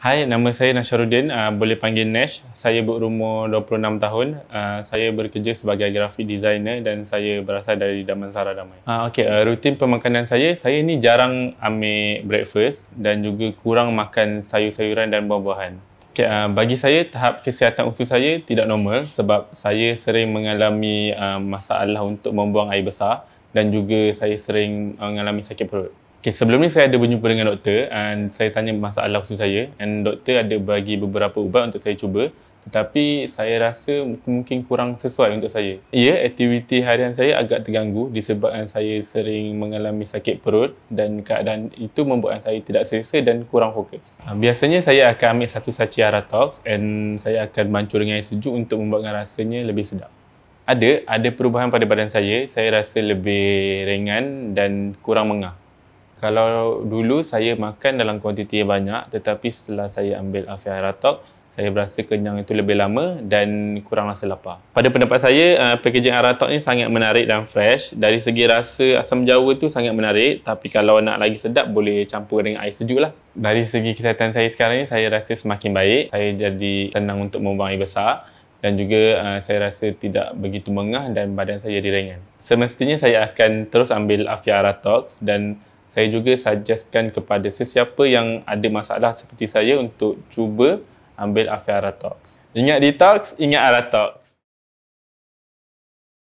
Hai, nama saya Nasharuddin. Uh, boleh panggil Nash. Saya berumur 26 tahun. Uh, saya bekerja sebagai grafik designer dan saya berasal dari Damansara Damai. Uh, ah, okay, uh, rutin pemakanan saya, saya ni jarang ambil breakfast dan juga kurang makan sayur-sayuran dan buah-buahan. Okay, uh, bagi saya, tahap kesihatan usus saya tidak normal sebab saya sering mengalami uh, masalah untuk membuang air besar dan juga saya sering mengalami sakit perut. Okay, sebelum ni saya ada berjumpa dengan doktor and saya tanya masalah khusus saya and doktor ada bagi beberapa ubat untuk saya cuba tetapi saya rasa mungkin kurang sesuai untuk saya. Ya, aktiviti harian saya agak terganggu disebabkan saya sering mengalami sakit perut dan keadaan itu membuatkan saya tidak selesa dan kurang fokus. Ah, biasanya saya akan ambil satu saci Aratox and saya akan mancur dengan air sejuk untuk membuatkan rasanya lebih sedap. Ada, ada perubahan pada badan saya. Saya rasa lebih ringan dan kurang mengah kalau dulu saya makan dalam kuantiti yang banyak tetapi setelah saya ambil Afia Aratok saya berasa kenyang itu lebih lama dan kurang rasa lapar. Pada pendapat saya, uh, packaging Aratok ni sangat menarik dan fresh. Dari segi rasa asam jawa tu sangat menarik. Tapi kalau nak lagi sedap, boleh campur dengan air sejuk lah. Dari segi kesihatan saya sekarang ni, saya rasa semakin baik. Saya jadi tenang untuk membuang air besar. Dan juga uh, saya rasa tidak begitu mengah dan badan saya jadi ringan. Semestinya saya akan terus ambil Afia Aratox dan saya juga suggestkan kepada sesiapa yang ada masalah seperti saya untuk cuba ambil Afi Aratox. Ingat detox, ingat Aratox.